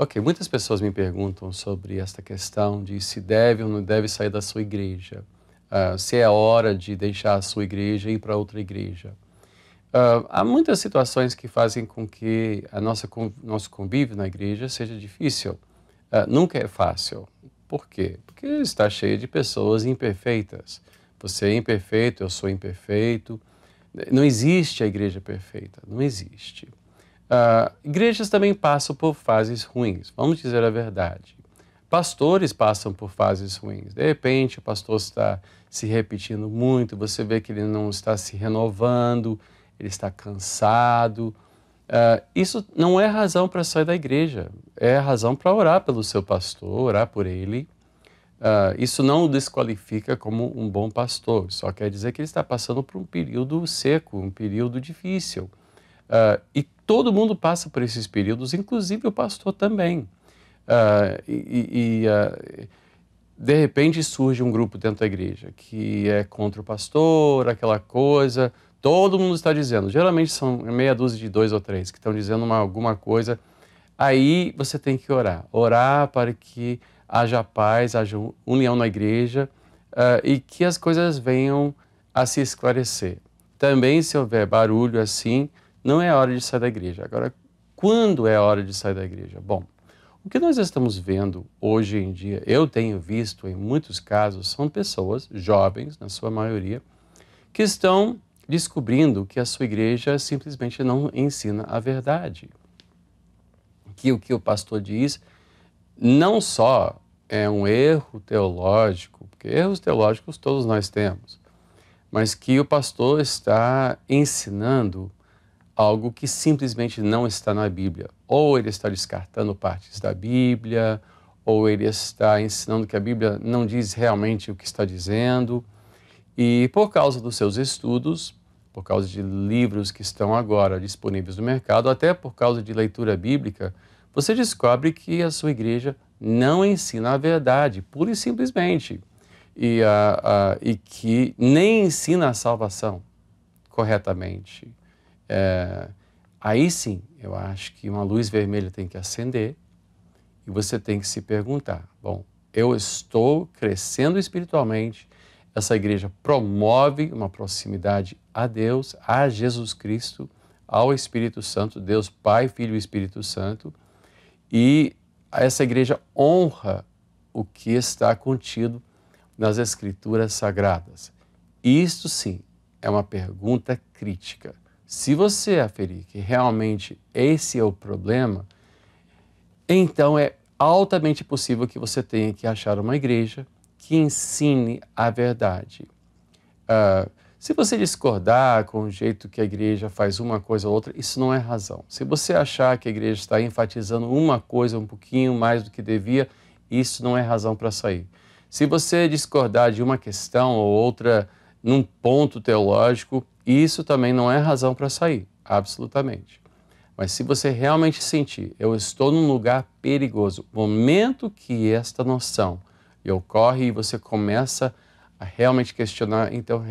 Ok, muitas pessoas me perguntam sobre esta questão de se deve ou não deve sair da sua igreja, uh, se é hora de deixar a sua igreja e ir para outra igreja. Uh, há muitas situações que fazem com que a nossa nosso convívio na igreja seja difícil. Uh, nunca é fácil. Por quê? Porque está cheio de pessoas imperfeitas. Você é imperfeito, eu sou imperfeito. Não existe a igreja perfeita, não existe. Uh, igrejas também passam por fases ruins, vamos dizer a verdade. Pastores passam por fases ruins. De repente, o pastor está se repetindo muito, você vê que ele não está se renovando, ele está cansado. Uh, isso não é razão para sair da igreja, é razão para orar pelo seu pastor, orar por ele. Uh, isso não o desqualifica como um bom pastor, só quer dizer que ele está passando por um período seco, um período difícil. Uh, e todo mundo passa por esses períodos, inclusive o pastor também. Uh, e, e uh, de repente surge um grupo dentro da igreja que é contra o pastor, aquela coisa. Todo mundo está dizendo. Geralmente são meia dúzia de dois ou três que estão dizendo uma, alguma coisa. Aí você tem que orar. Orar para que haja paz, haja união na igreja uh, e que as coisas venham a se esclarecer. Também, se houver barulho assim, não é hora de sair da igreja. Agora, quando é hora de sair da igreja? Bom, o que nós estamos vendo hoje em dia, eu tenho visto em muitos casos, são pessoas, jovens, na sua maioria, que estão descobrindo que a sua igreja simplesmente não ensina a verdade. Que o que o pastor diz não só é um erro teológico, porque erros teológicos todos nós temos, mas que o pastor está ensinando algo que simplesmente não está na Bíblia. Ou ele está descartando partes da Bíblia, ou ele está ensinando que a Bíblia não diz realmente o que está dizendo. E por causa dos seus estudos, por causa de livros que estão agora disponíveis no mercado, até por causa de leitura bíblica, você descobre que a sua igreja não ensina a verdade, pura e simplesmente, e, a, a, e que nem ensina a salvação corretamente é, aí sim, eu acho que uma luz vermelha tem que acender e você tem que se perguntar: bom, eu estou crescendo espiritualmente, essa igreja promove uma proximidade a Deus, a Jesus Cristo, ao Espírito Santo, Deus Pai, Filho e Espírito Santo, e essa igreja honra o que está contido nas Escrituras Sagradas. Isto sim é uma pergunta crítica. Se você aferir que realmente esse é o problema, então é altamente possível que você tenha que achar uma igreja que ensine a verdade. Uh, se você discordar com o jeito que a igreja faz uma coisa ou outra, isso não é razão. Se você achar que a igreja está enfatizando uma coisa um pouquinho mais do que devia, isso não é razão para sair. Se você discordar de uma questão ou outra num ponto teológico, isso também não é razão para sair, absolutamente. Mas se você realmente sentir, eu estou num lugar perigoso, momento que esta noção ocorre e você começa a realmente questionar, então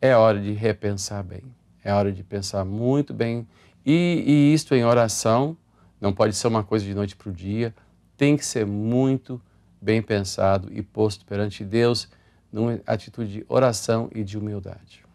é hora de repensar bem, é hora de pensar muito bem. E, e isto em oração, não pode ser uma coisa de noite para o dia, tem que ser muito bem pensado e posto perante Deus numa atitude de oração e de humildade.